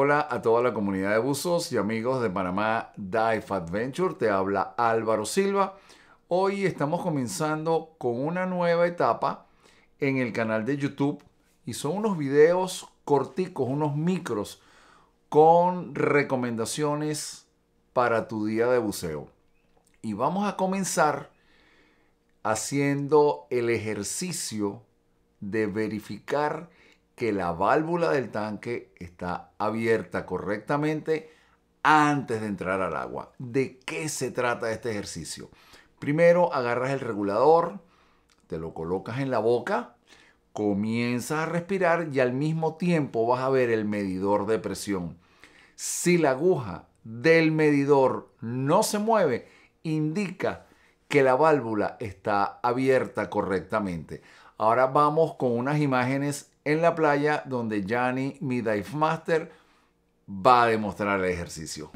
Hola a toda la comunidad de buzos y amigos de Panamá Dive Adventure, te habla Álvaro Silva. Hoy estamos comenzando con una nueva etapa en el canal de YouTube y son unos videos corticos, unos micros con recomendaciones para tu día de buceo. Y vamos a comenzar haciendo el ejercicio de verificar que la válvula del tanque está abierta correctamente antes de entrar al agua. ¿De qué se trata este ejercicio? Primero agarras el regulador, te lo colocas en la boca, comienzas a respirar y al mismo tiempo vas a ver el medidor de presión. Si la aguja del medidor no se mueve, indica que la válvula está abierta correctamente. Ahora vamos con unas imágenes en la playa donde Jani, mi dive master, va a demostrar el ejercicio.